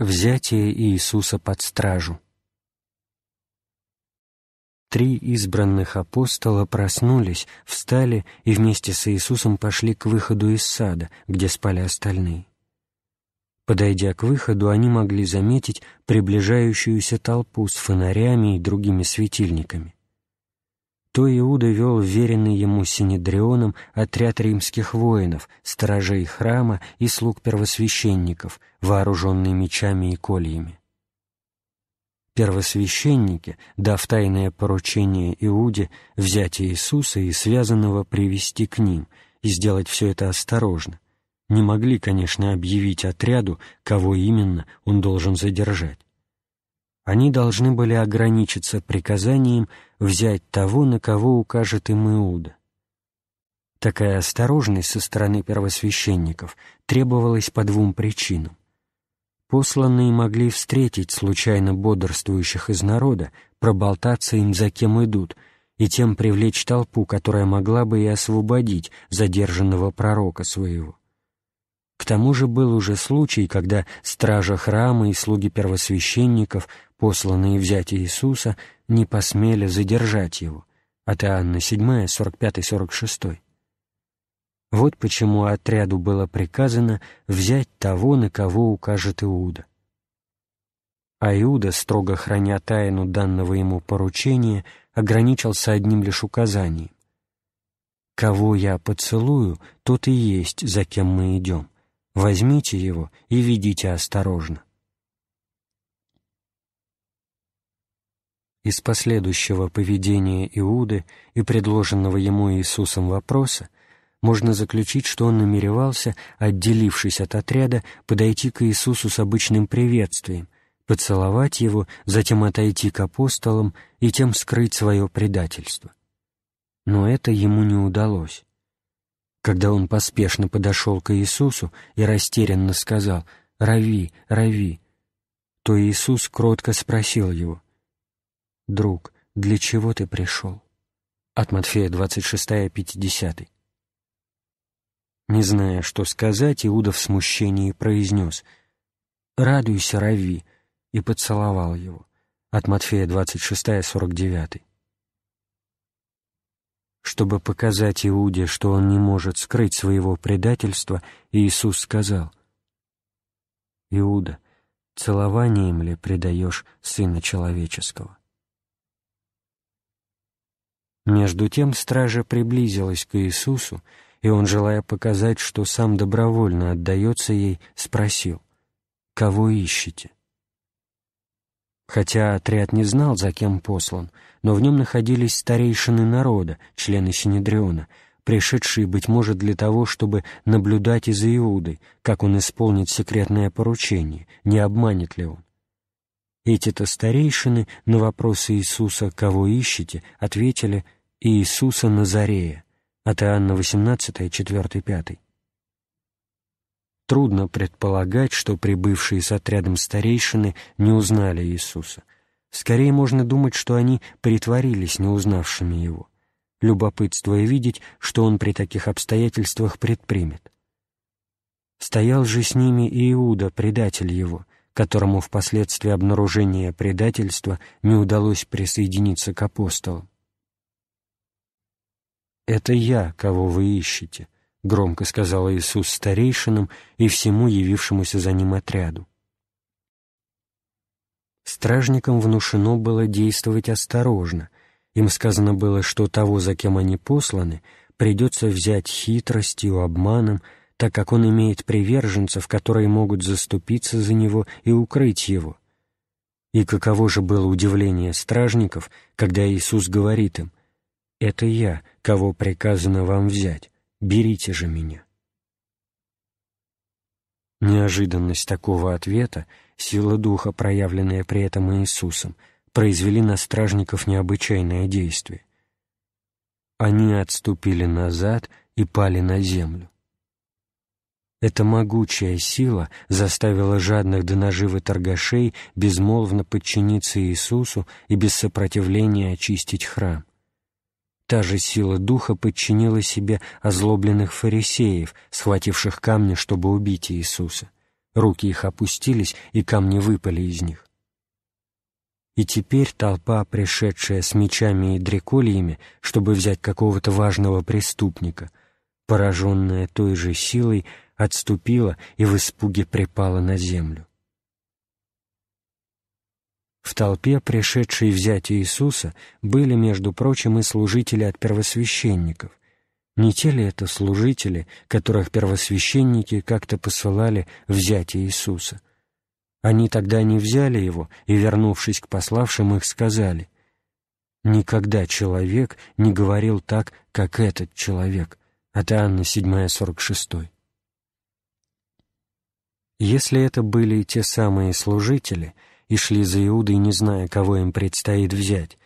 Взятие Иисуса под стражу. Три избранных апостола проснулись, встали и вместе с Иисусом пошли к выходу из сада, где спали остальные. Подойдя к выходу, они могли заметить приближающуюся толпу с фонарями и другими светильниками то Иуда вел веренный ему Синедрионом отряд римских воинов, сторожей храма и слуг первосвященников, вооруженный мечами и кольями. Первосвященники, дав тайное поручение Иуде взять Иисуса и связанного привести к ним, и сделать все это осторожно, не могли, конечно, объявить отряду, кого именно он должен задержать они должны были ограничиться приказанием взять того, на кого укажет им Иуда. Такая осторожность со стороны первосвященников требовалась по двум причинам. Посланные могли встретить случайно бодрствующих из народа, проболтаться им, за кем идут, и тем привлечь толпу, которая могла бы и освободить задержанного пророка своего. К тому же был уже случай, когда стража храма и слуги первосвященников посланные взять Иисуса, не посмели задержать его. От Иоанна 7, 45-46. Вот почему отряду было приказано взять того, на кого укажет Иуда. А Иуда, строго храня тайну данного ему поручения, ограничился одним лишь указанием. «Кого я поцелую, тот и есть, за кем мы идем. Возьмите его и ведите осторожно». из последующего поведения Иуды и предложенного ему Иисусом вопроса можно заключить, что он намеревался, отделившись от отряда, подойти к Иисусу с обычным приветствием, поцеловать его, затем отойти к апостолам и тем скрыть свое предательство. Но это ему не удалось. Когда он поспешно подошел к Иисусу и растерянно сказал «Рави, Рави», то Иисус кротко спросил его «Друг, для чего ты пришел?» От Матфея 26, 50. Не зная, что сказать, Иуда в смущении произнес «Радуйся, Рави!» и поцеловал его. От Матфея 26, 49. Чтобы показать Иуде, что он не может скрыть своего предательства, Иисус сказал «Иуда, целованием ли предаешь Сына Человеческого?» Между тем стража приблизилась к Иисусу, и он, желая показать, что сам добровольно отдается ей, спросил, «Кого ищете?» Хотя отряд не знал, за кем послан, но в нем находились старейшины народа, члены Синедриона, пришедшие, быть может, для того, чтобы наблюдать из Иуды, как он исполнит секретное поручение, не обманет ли он. Эти-то старейшины на вопросы Иисуса «Кого ищете?» ответили – Иисуса Назарея» от Иоанна 18, 4, 5. Трудно предполагать, что прибывшие с отрядом старейшины не узнали Иисуса. Скорее можно думать, что они притворились не узнавшими Его, и видеть, что Он при таких обстоятельствах предпримет. Стоял же с ними и Иуда, предатель Его, которому впоследствии обнаружения предательства не удалось присоединиться к апостолам. «Это я, кого вы ищете», — громко сказал Иисус старейшинам и всему явившемуся за ним отряду. Стражникам внушено было действовать осторожно. Им сказано было, что того, за кем они посланы, придется взять хитростью, обманом, так как он имеет приверженцев, которые могут заступиться за него и укрыть его. И каково же было удивление стражников, когда Иисус говорит им «Это я, кого приказано вам взять. Берите же меня». Неожиданность такого ответа, сила духа, проявленная при этом Иисусом, произвели на стражников необычайное действие. Они отступили назад и пали на землю. Эта могучая сила заставила жадных до наживы торгашей безмолвно подчиниться Иисусу и без сопротивления очистить храм — Та же сила духа подчинила себе озлобленных фарисеев, схвативших камни, чтобы убить Иисуса. Руки их опустились, и камни выпали из них. И теперь толпа, пришедшая с мечами и дрекольями, чтобы взять какого-то важного преступника, пораженная той же силой, отступила и в испуге припала на землю. В толпе, пришедшей взять Иисуса, были, между прочим, и служители от первосвященников. Не те ли это служители, которых первосвященники как-то посылали взять Иисуса? Они тогда не взяли его и, вернувшись к пославшим их, сказали, «Никогда человек не говорил так, как этот человек» от Иоанна 7, 46. Если это были те самые служители — и шли за Иудой, не зная, кого им предстоит взять,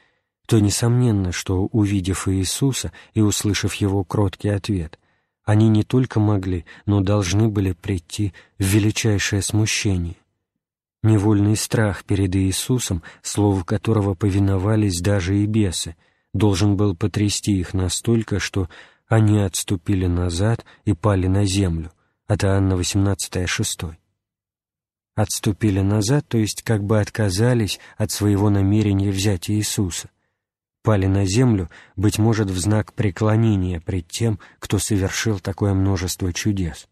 то несомненно, что, увидев Иисуса и услышав его кроткий ответ, они не только могли, но должны были прийти в величайшее смущение. Невольный страх перед Иисусом, слову которого повиновались даже и бесы, должен был потрясти их настолько, что они отступили назад и пали на землю. От Иоанна 18, 6 отступили назад, то есть как бы отказались от своего намерения взять Иисуса, пали на землю, быть может, в знак преклонения пред тем, кто совершил такое множество чудес.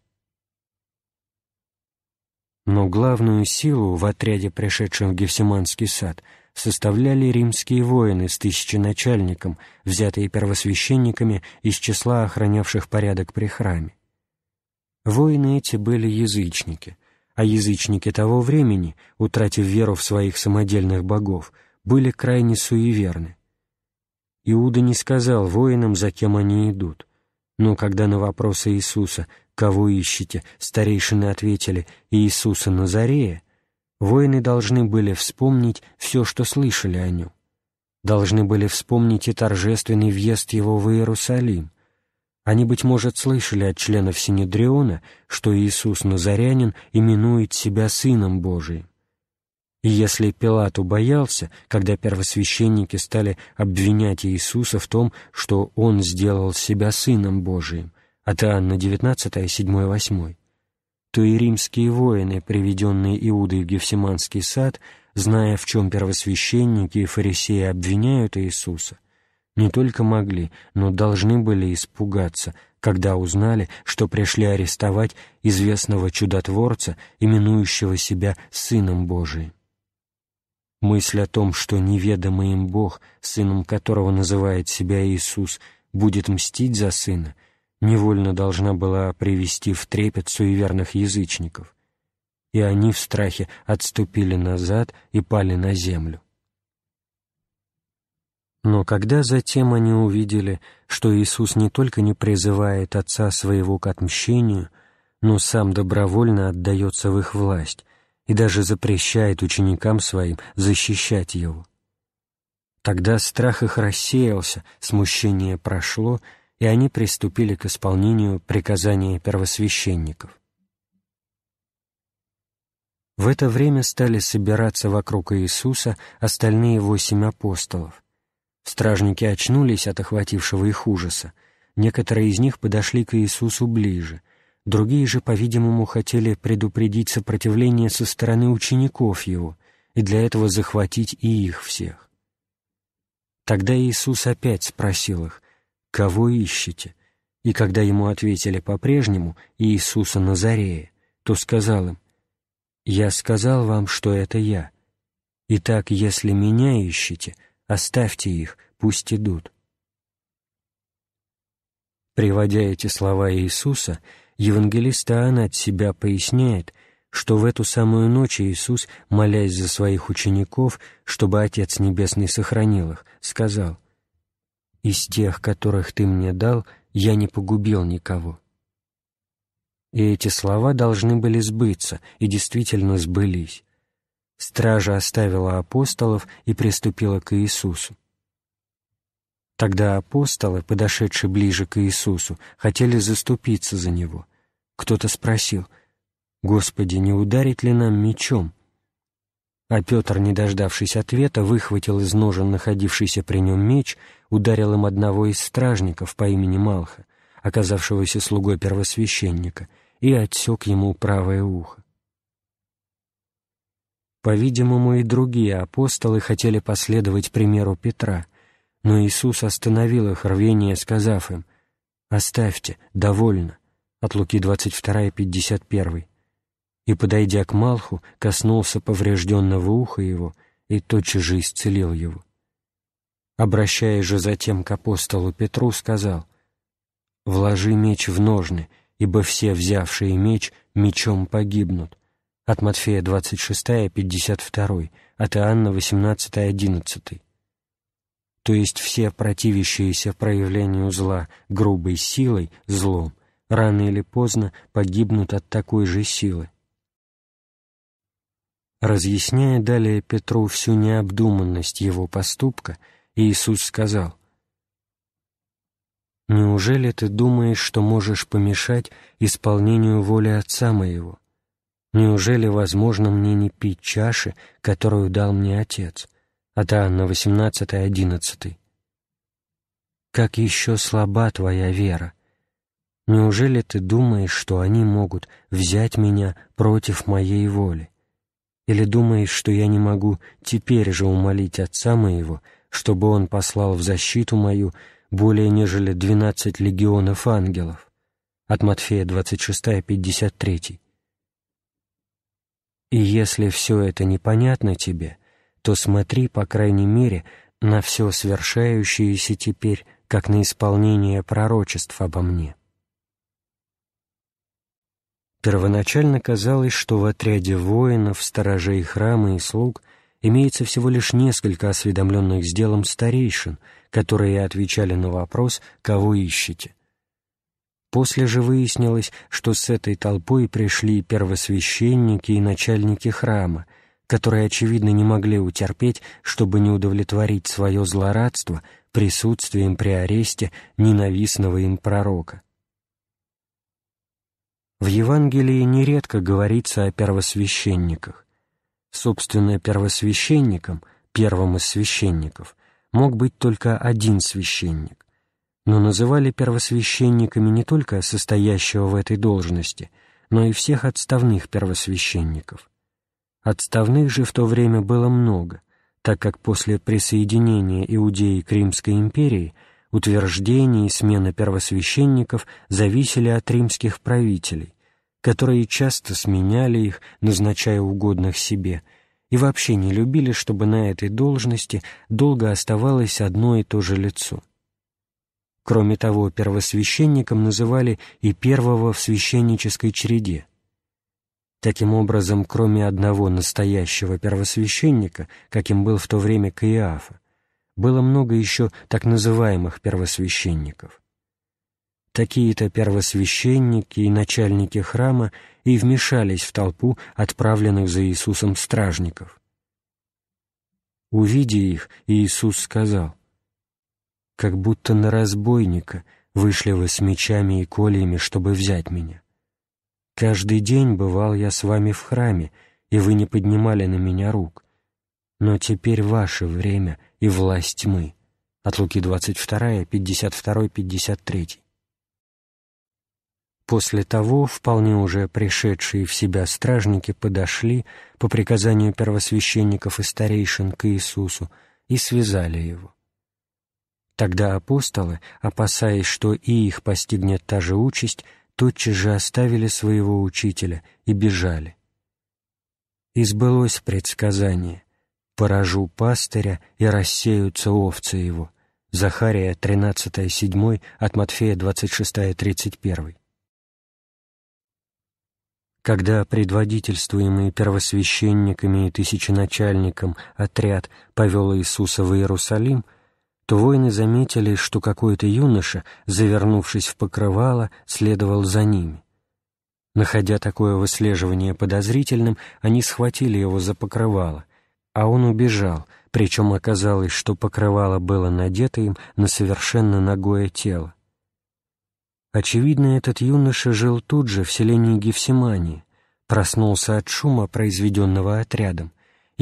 Но главную силу в отряде, пришедшем в Гефсиманский сад, составляли римские воины с тысяченачальником, взятые первосвященниками из числа охранявших порядок при храме. Воины эти были язычники, а язычники того времени, утратив веру в своих самодельных богов, были крайне суеверны. Иуда не сказал воинам, за кем они идут, но когда на вопросы Иисуса «Кого ищете?» старейшины ответили «Иисуса Назарея», воины должны были вспомнить все, что слышали о нем. Должны были вспомнить и торжественный въезд его в Иерусалим — они, быть может, слышали от членов Синедриона, что Иисус Назарянин именует себя Сыном Божиим. И если Пилат убоялся, когда первосвященники стали обвинять Иисуса в том, что он сделал себя Сыном Божиим, от Иоанна 19, 7, 8, то и римские воины, приведенные Иудой в Гефсиманский сад, зная, в чем первосвященники и фарисеи обвиняют Иисуса, — не только могли, но должны были испугаться, когда узнали, что пришли арестовать известного чудотворца, именующего себя Сыном Божиим. Мысль о том, что неведомый им Бог, сыном которого называет себя Иисус, будет мстить за сына, невольно должна была привести в трепет суеверных язычников. И они в страхе отступили назад и пали на землю. Но когда затем они увидели, что Иисус не только не призывает Отца Своего к отмщению, но сам добровольно отдается в их власть и даже запрещает ученикам Своим защищать Его, тогда страх их рассеялся, смущение прошло, и они приступили к исполнению приказания первосвященников. В это время стали собираться вокруг Иисуса остальные восемь апостолов, Стражники очнулись от охватившего их ужаса. Некоторые из них подошли к Иисусу ближе. Другие же, по-видимому, хотели предупредить сопротивление со стороны учеников его и для этого захватить и их всех. Тогда Иисус опять спросил их, «Кого ищете?» И когда ему ответили по-прежнему «Иисуса Назарея», то сказал им, «Я сказал вам, что это я. Итак, если меня ищете, — Оставьте их, пусть идут». Приводя эти слова Иисуса, евангелист Иоанн от себя поясняет, что в эту самую ночь Иисус, молясь за своих учеников, чтобы Отец Небесный сохранил их, сказал «Из тех, которых ты мне дал, я не погубил никого». И эти слова должны были сбыться, и действительно сбылись стража оставила апостолов и приступила к Иисусу. Тогда апостолы, подошедшие ближе к Иисусу, хотели заступиться за Него. Кто-то спросил, «Господи, не ударит ли нам мечом?» А Петр, не дождавшись ответа, выхватил из ножен находившийся при нем меч, ударил им одного из стражников по имени Малха, оказавшегося слугой первосвященника, и отсек ему правое ухо. По-видимому, и другие апостолы хотели последовать примеру Петра, но Иисус остановил их рвение, сказав им «Оставьте, довольно» от Луки 22, 51. И, подойдя к Малху, коснулся поврежденного уха его и тотчас же исцелил его. Обращаясь же затем к апостолу Петру, сказал «Вложи меч в ножны, ибо все, взявшие меч, мечом погибнут» от Матфея 26, 52, от Иоанна 18, 11. То есть все противящиеся проявлению зла грубой силой, злом, рано или поздно погибнут от такой же силы. Разъясняя далее Петру всю необдуманность его поступка, Иисус сказал, «Неужели ты думаешь, что можешь помешать исполнению воли Отца Моего? Неужели возможно мне не пить чаши, которую дал мне отец? От Анна 18.11. Как еще слаба твоя вера! Неужели ты думаешь, что они могут взять меня против моей воли? Или думаешь, что я не могу теперь же умолить отца моего, чтобы он послал в защиту мою более нежели двенадцать легионов ангелов? От Матфея 26, 53. И если все это непонятно тебе, то смотри, по крайней мере, на все свершающееся теперь, как на исполнение пророчеств обо мне. Первоначально казалось, что в отряде воинов, сторожей храма и слуг имеется всего лишь несколько осведомленных с делом старейшин, которые отвечали на вопрос «Кого ищете?». После же выяснилось, что с этой толпой пришли первосвященники и начальники храма, которые, очевидно, не могли утерпеть, чтобы не удовлетворить свое злорадство присутствием при аресте ненавистного им пророка. В Евангелии нередко говорится о первосвященниках. Собственно, первосвященником, первым из священников, мог быть только один священник но называли первосвященниками не только состоящего в этой должности, но и всех отставных первосвященников. Отставных же в то время было много, так как после присоединения Иудеи к Римской империи утверждение и смена первосвященников зависели от римских правителей, которые часто сменяли их, назначая угодных себе, и вообще не любили, чтобы на этой должности долго оставалось одно и то же лицо – Кроме того, первосвященником называли и первого в священнической череде. Таким образом, кроме одного настоящего первосвященника, каким был в то время Каиафа, было много еще так называемых первосвященников. Такие-то первосвященники и начальники храма и вмешались в толпу отправленных за Иисусом стражников. Увидя их, Иисус сказал, как будто на разбойника вышли вы с мечами и кольями, чтобы взять меня. Каждый день бывал я с вами в храме, и вы не поднимали на меня рук. Но теперь ваше время и власть тьмы». От Луки 22, 52, 53. После того вполне уже пришедшие в себя стражники подошли по приказанию первосвященников и старейшин к Иисусу и связали его. Тогда апостолы, опасаясь, что и их постигнет та же участь, тотчас же оставили своего учителя и бежали. Избылось предсказание «Поражу пастыря, и рассеются овцы его» Захария 13.7 от Матфея 26.31. Когда предводительствуемый первосвященниками и тысяченачальником отряд повел Иисуса в Иерусалим – то воины заметили, что какой-то юноша, завернувшись в покрывало, следовал за ними. Находя такое выслеживание подозрительным, они схватили его за покрывало, а он убежал, причем оказалось, что покрывало было надето им на совершенно ногое тело. Очевидно, этот юноша жил тут же, в селении Гефсимании, проснулся от шума, произведенного отрядом,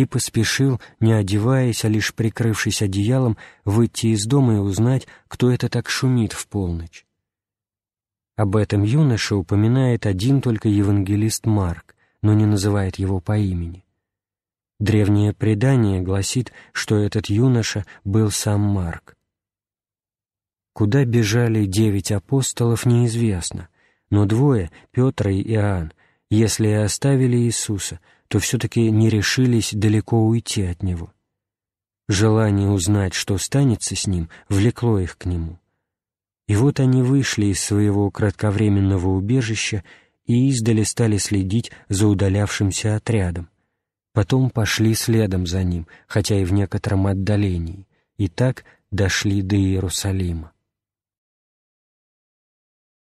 и поспешил, не одеваясь, а лишь прикрывшись одеялом, выйти из дома и узнать, кто это так шумит в полночь. Об этом юноше упоминает один только евангелист Марк, но не называет его по имени. Древнее предание гласит, что этот юноша был сам Марк. Куда бежали девять апостолов, неизвестно, но двое, Петр и Иоанн, если и оставили Иисуса, то все-таки не решились далеко уйти от Него. Желание узнать, что станется с Ним, влекло их к Нему. И вот они вышли из своего кратковременного убежища и издали стали следить за удалявшимся отрядом. Потом пошли следом за ним, хотя и в некотором отдалении, и так дошли до Иерусалима.